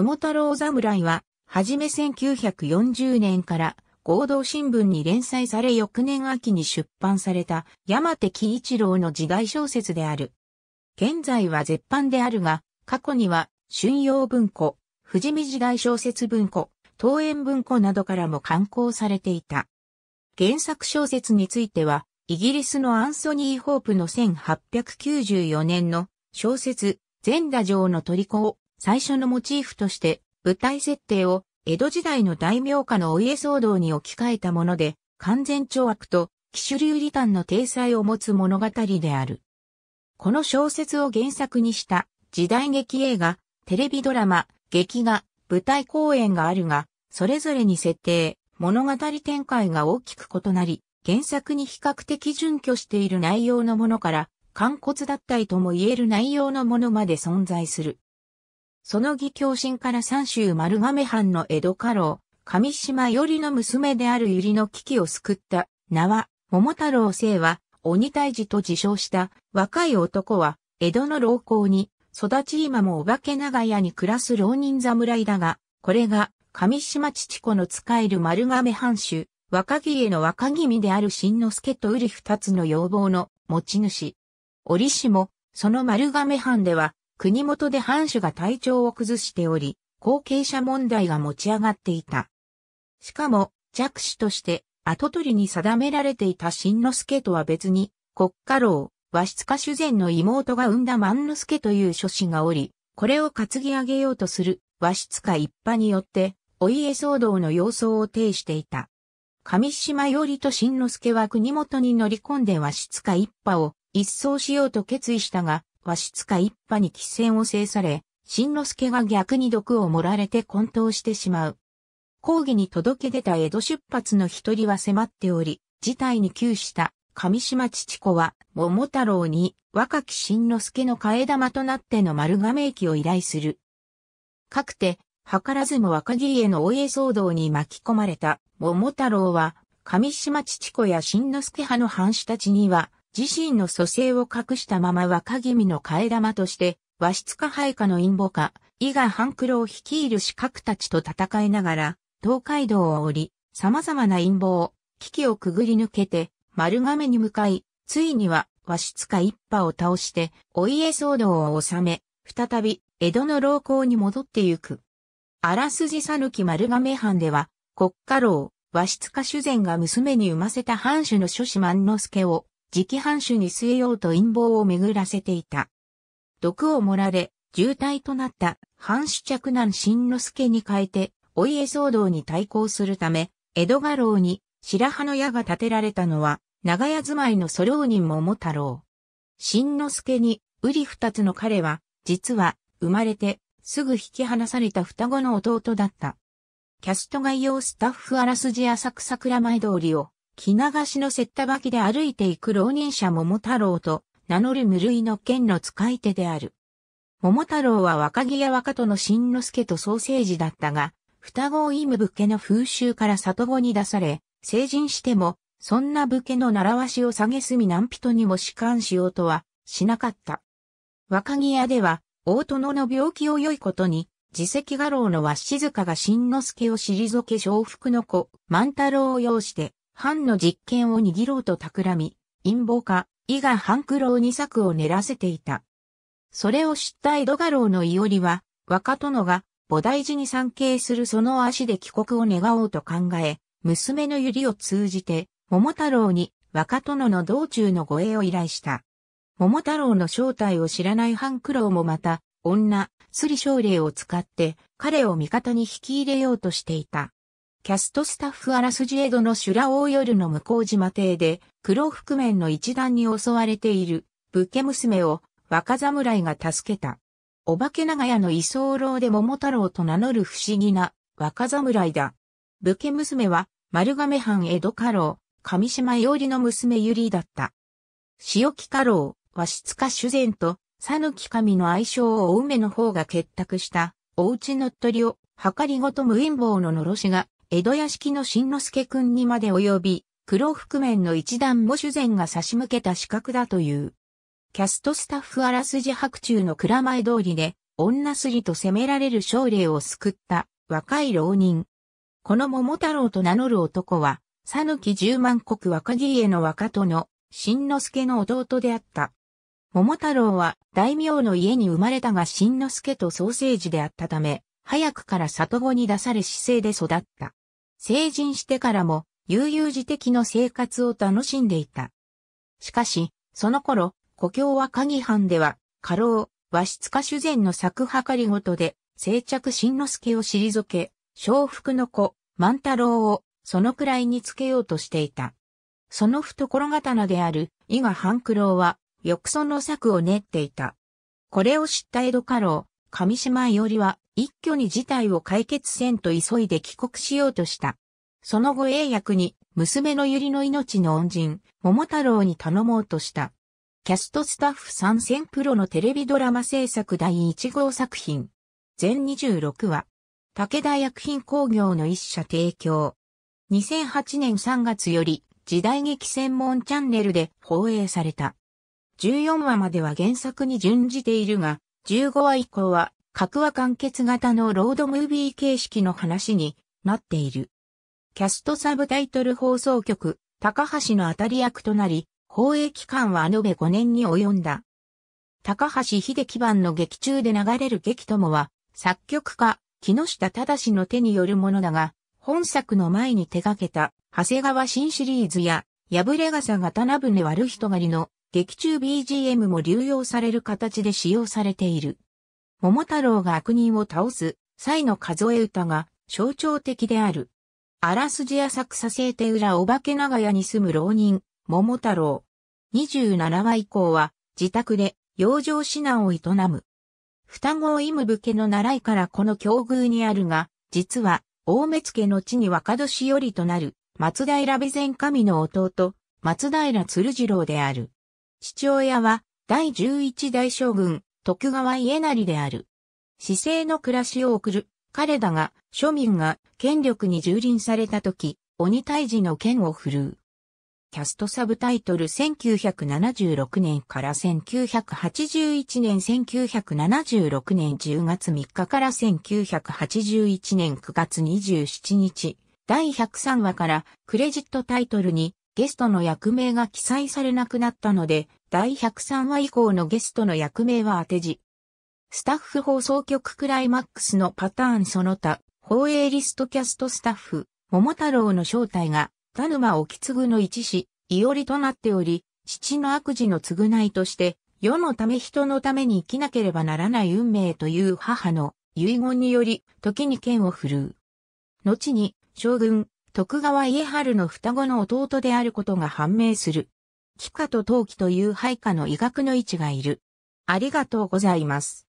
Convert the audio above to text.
桃太郎侍は、はじめ1940年から合同新聞に連載され翌年秋に出版された山手喜一郎の時代小説である。現在は絶版であるが、過去には春陽文庫、富士見時代小説文庫、東園文庫などからも刊行されていた。原作小説については、イギリスのアンソニー・ホープの1894年の小説、全打城の虜を最初のモチーフとして舞台設定を江戸時代の大名家のお家騒動に置き換えたもので、完全懲悪と騎手流リタンの体裁を持つ物語である。この小説を原作にした時代劇映画、テレビドラマ、劇画、舞台公演があるが、それぞれに設定、物語展開が大きく異なり、原作に比較的準拠している内容のものから、肝骨だったりとも言える内容のものまで存在する。その義教心から三州丸亀藩の江戸家老、上島よりの娘である百合の危機を救った、名は、桃太郎姓は、鬼退治と自称した、若い男は、江戸の老公に、育ち今もお化け長屋に暮らす老人侍だが、これが、上島父子の仕える丸亀藩主、若木への若君である新之助と瓜二つの要望の持ち主。折しも、その丸亀藩では、国元で藩主が体調を崩しており、後継者問題が持ち上がっていた。しかも、弱子として後取りに定められていた新之助とは別に、国家老、和室家主前の妹が生んだ万之助という諸子がおり、これを担ぎ上げようとする和室家一派によって、お家騒動の様相を呈していた。上島よりと新之助は国元に乗り込んで和室家一派を一掃しようと決意したが、和室家一派に喫煙を制され、新之助が逆に毒を盛られて混沌してしまう。講義に届け出た江戸出発の一人は迫っており、事態に窮した上島父子は桃太郎に若き新之助の替え玉となっての丸亀駅を依頼する。かくて、図らずも若木家の大江騒動に巻き込まれた桃太郎は、上島父子や新之助派の藩士たちには、自身の蘇生を隠したまま若君の替え玉として、和室か配下の陰謀家、伊賀半九郎率いる四角たちと戦いながら、東海道を降り、様々な陰謀、危機をくぐり抜けて、丸亀に向かい、ついには和室家一派を倒して、お家騒動を収め、再び江戸の老公に戻ってゆく。あらすじさぬき丸亀藩では、国家老、和室家主膳が娘に産ませた藩主の諸子万之助を、直藩主に据えようと陰謀を巡らせていた。毒を盛られ、重体となった藩主着男新之助に変えて、お家騒動に対抗するため、江戸家老に白羽の矢が建てられたのは、長屋住まいの祖老人桃太郎。新之助に、瓜二つの彼は、実は、生まれて、すぐ引き離された双子の弟だった。キャスト概要スタッフあらすじ浅草倉前通りを着流しのせったばきで歩いていく浪人者桃太郎と名乗る無類の剣の使い手である。桃太郎は若木や若戸の新之助とソーセージだったが、双子を忌む武家の風習から里子に出され、成人しても、そんな武家の習わしを下げすみ何人にも仕官しようとは、しなかった。若木屋では、大殿の病気を良いことに、自責画廊の和静が新之助を退け小福の子、万太郎を要して、藩の実権を握ろうと企み、陰謀家、伊賀半九郎に策を練らせていた。それを知った江戸家老の伊織は、若殿が菩提寺に参詣するその足で帰国を願おうと考え、娘の百合を通じて、桃太郎に若殿の道中の護衛を依頼した。桃太郎の正体を知らない半九郎もまた、女、すり奨励を使って、彼を味方に引き入れようとしていた。キャストスタッフあらすじ江戸の修羅大夜の向島邸で、黒覆面の一団に襲われている、武家娘を若侍が助けた。お化け長屋の居候で桃太郎と名乗る不思議な若侍だ。武家娘は丸亀藩江戸家老、上島伊織の娘ゆりだった。塩木家老、和室家主前と、ぬき神の愛称をお梅の方が結託した、おうち乗っ取りを、はかりごと無陰謀の呪しが、江戸屋敷の新之助くんにまで及び、黒覆面の一段も修繕が差し向けた資格だという。キャストスタッフあらすじ白昼の蔵前通りで、女すりと責められる少霊を救った若い浪人。この桃太郎と名乗る男は、さぬき十万国若木家の若殿、新之助の弟であった。桃太郎は大名の家に生まれたが新之助とソーセージであったため、早くから里子に出され姿勢で育った。成人してからも悠々自適の生活を楽しんでいた。しかし、その頃、故郷は鍵藩では、家老、和室家主膳の作計りごとで、静着新之助を退け、小福の子、万太郎を、そのくらいにつけようとしていた。その懐刀である、伊賀半九郎は、翌槽の策を練っていた。これを知った江戸家老、上島伊織は、一挙に事態を解決せんと急いで帰国しようとした。その後英訳に、娘のゆりの命の恩人、桃太郎に頼もうとした。キャストスタッフ参戦プロのテレビドラマ制作第1号作品。全26話。武田薬品工業の一社提供。2008年3月より時代劇専門チャンネルで放映された。14話までは原作に準じているが、15話以降は格は完結型のロードムービー形式の話になっている。キャストサブタイトル放送局、高橋の当たり役となり、放映期間は延べ5年に及んだ。高橋秀樹版の劇中で流れる劇友は、作曲家、木下正の手によるものだが、本作の前に手掛けた、長谷川新シリーズや、破れ傘刀船割る人狩りの劇中 BGM も流用される形で使用されている。桃太郎が悪人を倒す際の数え歌が象徴的である。あらすじ浅草聖手裏お化け長屋に住む浪人、桃太郎。27話以降は自宅で養生指南を営む。双子を忌む武家の習いからこの境遇にあるが、実は、大目付の地に若年寄りとなる、松平備前神の弟、松平鶴次郎である。父親は、第11代将軍、徳川家成である。市政の暮らしを送る彼だが、庶民が権力に蹂躙された時、鬼退治の剣を振るう。キャストサブタイトル1976年から1981年1976年10月3日から1981年9月27日第103話からクレジットタイトルにゲストの役名が記載されなくなったので第103話以降のゲストの役名は当て字。スタッフ放送局クライマックスのパターンその他、放映リストキャストスタッフ、桃太郎の正体が、田沼沖継の一子、伊織となっており、父の悪事の償いとして、世のため人のために生きなければならない運命という母の遺言により、時に剣を振るう。後に、将軍、徳川家春の双子の弟であることが判明する。気化と陶器という配下の医学の位置がいる。ありがとうございます。